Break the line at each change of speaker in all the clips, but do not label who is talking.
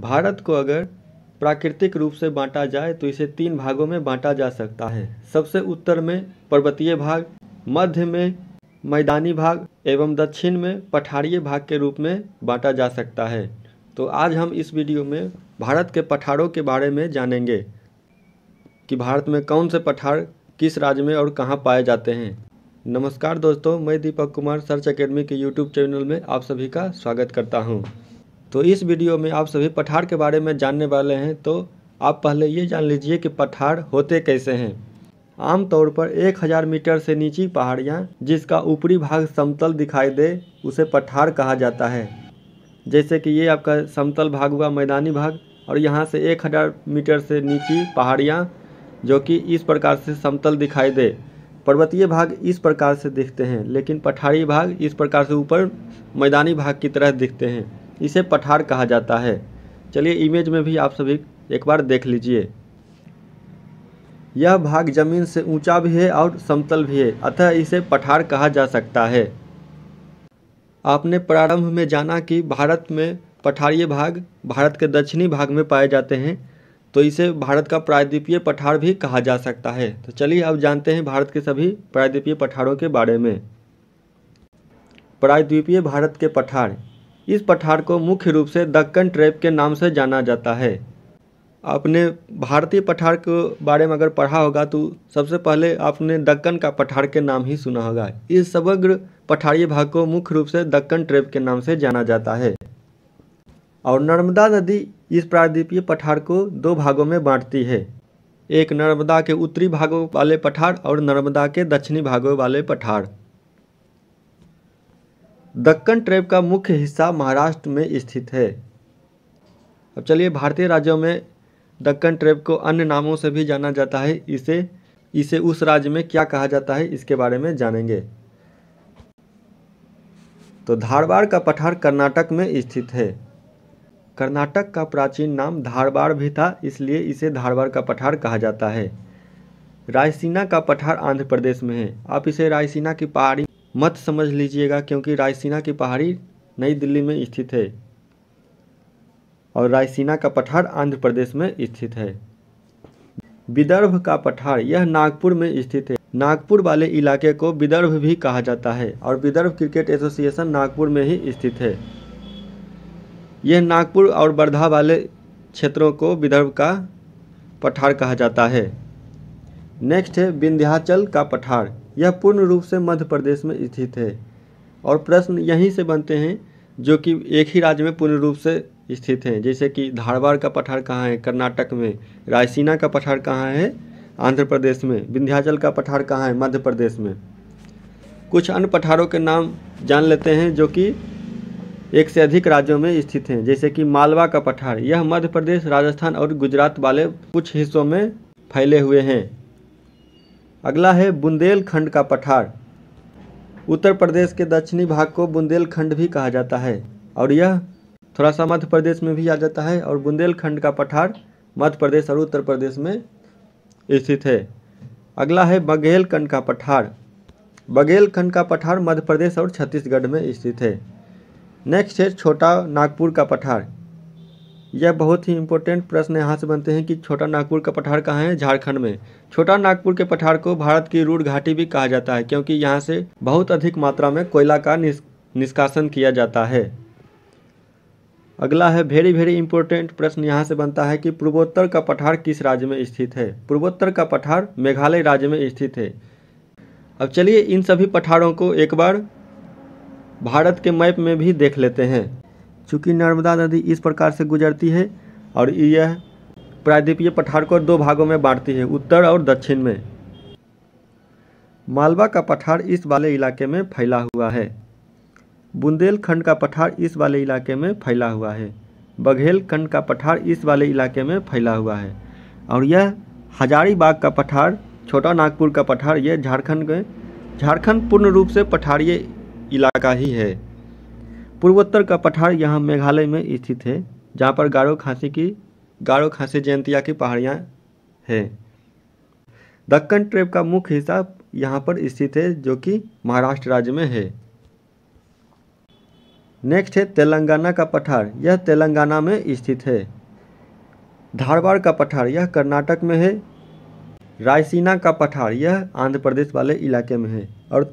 भारत को अगर प्राकृतिक रूप से बांटा जाए तो इसे तीन भागों में बांटा जा सकता है सबसे उत्तर में पर्वतीय भाग मध्य में मैदानी भाग एवं दक्षिण में पठारीय भाग के रूप में बांटा जा सकता है तो आज हम इस वीडियो में भारत के पठारों के बारे में जानेंगे कि भारत में कौन से पठार किस राज्य में और कहाँ पाए जाते हैं नमस्कार दोस्तों मैं दीपक कुमार सर्च अकेडमी के यूट्यूब चैनल में आप सभी का स्वागत करता हूँ तो इस वीडियो में आप सभी पठार के बारे में जानने वाले हैं तो आप पहले ये जान लीजिए कि पठार होते कैसे हैं आमतौर पर 1000 मीटर से नीची पहाड़ियाँ जिसका ऊपरी भाग समतल दिखाई दे उसे पठार कहा जाता है जैसे कि ये आपका समतल भाग हुआ मैदानी भाग और यहाँ से 1000 मीटर से नीची पहाड़ियाँ जो कि इस प्रकार से समतल दिखाई दे पर्वतीय भाग इस प्रकार से दिखते हैं लेकिन पठारी भाग इस प्रकार से ऊपर मैदानी भाग की तरह दिखते हैं इसे पठार कहा जाता है चलिए इमेज में भी आप सभी एक बार देख लीजिए यह भाग जमीन से ऊंचा भी है और समतल भी है अतः इसे पठार कहा जा सकता है आपने प्रारंभ में जाना कि भारत में पठारीय भाग भारत के दक्षिणी भाग में पाए जाते हैं तो इसे भारत का प्रायद्वीपीय पठार भी कहा जा सकता है तो चलिए अब जानते हैं भारत के सभी प्रायद्वीपीय पठारों के बारे में प्रायद्वीपीय भारत के पठार इस पठार को मुख्य रूप से दक्कन ट्रैप के नाम से जाना जाता है आपने भारतीय पठार के बारे में अगर पढ़ा होगा तो सबसे पहले आपने दक्कन का पठार के नाम ही सुना होगा इस समग्र पठारी भाग को मुख्य रूप से दक्कन ट्रैप के नाम से जाना जाता है और नर्मदा नदी इस प्रायद्वीपीय पठार को दो भागों में बांटती है एक नर्मदा के उत्तरी भागों वाले पठार और नर्मदा के दक्षिणी भागों वाले पठार दक्कन ट्रेप का मुख्य हिस्सा महाराष्ट्र में स्थित है अब चलिए भारतीय राज्यों में दक्कन ट्रेप को अन्य नामों से भी जाना जाता है इसे इसे उस राज्य में क्या कहा जाता है इसके बारे में जानेंगे तो धारवाड़ का पठार कर्नाटक में स्थित है कर्नाटक का प्राचीन नाम धारवाड़ भी था इसलिए इसे धारवाड़ का पठार कहा जाता है रायसीना का पठार आंध्र प्रदेश में है आप इसे रायसीना की पहाड़ी मत समझ लीजिएगा क्योंकि रायसीना की पहाड़ी नई दिल्ली में स्थित है और रायसीना का पठार आंध्र प्रदेश में स्थित है विदर्भ का पठार यह नागपुर में स्थित है नागपुर वाले इलाके को विदर्भ भी कहा जाता है और विदर्भ क्रिकेट एसोसिएशन नागपुर में ही स्थित है यह नागपुर और वर्धा वाले क्षेत्रों को विदर्भ का पठार कहा जाता है नेक्स्ट है विंध्याचल का पठार यह पूर्ण रूप से मध्य प्रदेश में स्थित है और प्रश्न यहीं से बनते हैं जो कि एक ही राज्य में पूर्ण रूप से स्थित हैं जैसे कि धारवाड़ का पठार कहाँ है कर्नाटक में रायसीना का पठार कहाँ है आंध्र प्रदेश में विंध्याचल का पठार कहाँ है मध्य प्रदेश में कुछ अन्य पठारों के नाम जान लेते हैं जो कि एक से अधिक राज्यों में स्थित हैं जैसे कि मालवा का पठार यह मध्य प्रदेश राजस्थान और गुजरात वाले कुछ हिस्सों में फैले हुए हैं अगला है बुंदेलखंड का पठार उत्तर प्रदेश के दक्षिणी भाग को बुंदेलखंड भी कहा जाता है और यह थोड़ा सा मध्य प्रदेश में भी आ जाता है और बुंदेलखंड का पठार मध्य प्रदेश और उत्तर प्रदेश में स्थित है अगला है बघेलखंड का पठार बघेलखंड का पठार मध्य प्रदेश और छत्तीसगढ़ में स्थित है नेक्स्ट है छोटा नागपुर का पठार यह बहुत ही इंपॉर्टेंट प्रश्न यहाँ से बनते हैं कि छोटा नागपुर का पठार कहाँ है झारखंड में छोटा नागपुर के पठार को भारत की रूढ़ घाटी भी कहा जाता है क्योंकि यहाँ से बहुत अधिक मात्रा में कोयला का निस, निष्कासन किया जाता है अगला है वेरी वेरी इंपॉर्टेंट प्रश्न यहाँ से बनता है कि पूर्वोत्तर का पठार किस राज्य में स्थित है पूर्वोत्तर का पठार मेघालय राज्य में स्थित है अब चलिए इन सभी पठारों को एक बार भारत के मैप में भी देख लेते हैं चूँकि नर्मदा नदी इस प्रकार से गुजरती है और यह प्रायद्वीपीय पठार को दो भागों में बांटती है उत्तर और दक्षिण में मालवा का पठार इस वाले इलाके में फैला हुआ है बुंदेलखंड का पठार इस वाले इलाके में फैला हुआ है बघेलखंड का पठार इस वाले इलाके में फैला हुआ है और यह हजारीबाग का पठार छोटा नागपुर का पठार यह झारखंड में झारखंड पूर्ण रूप से पठारीय इलाका ही है पूर्वोत्तर का पठार यहाँ मेघालय में स्थित है जहाँ पर गारो खांसी की गारो खांसी जयंतिया की पहाड़ियाँ हैं दक्कन ट्रेप का मुख्य हिस्सा यहाँ पर स्थित है जो कि महाराष्ट्र राज्य में है नेक्स्ट है तेलंगाना का पठार यह तेलंगाना में स्थित है धारवाड़ का पठार यह कर्नाटक में है रायसीना का पठार यह आंध्र प्रदेश वाले इलाके में है और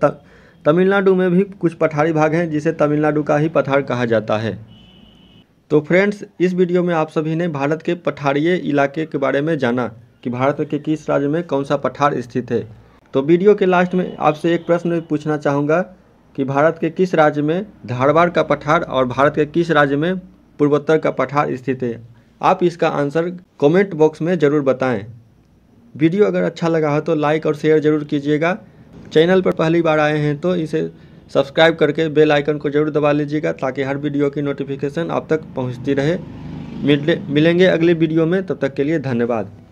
तमिलनाडु में भी कुछ पठारी भाग हैं जिसे तमिलनाडु का ही पठार कहा जाता है तो फ्रेंड्स इस वीडियो में आप सभी ने भारत के पठारीय इलाके के बारे में जाना कि भारत के किस राज्य में कौन सा पठार स्थित है तो वीडियो के लास्ट में आपसे एक प्रश्न पूछना चाहूँगा कि भारत के किस राज्य में धारवाड़ का पठार और भारत के किस राज्य में पूर्वोत्तर का पठार स्थित है आप इसका आंसर कमेंट बॉक्स में ज़रूर बताएं वीडियो अगर अच्छा लगा हो तो लाइक और शेयर ज़रूर कीजिएगा चैनल पर पहली बार आए हैं तो इसे सब्सक्राइब करके बेल आइकन को जरूर दबा लीजिएगा ताकि हर वीडियो की नोटिफिकेशन आप तक पहुंचती रहे मिलेंगे अगले वीडियो में तब तक के लिए धन्यवाद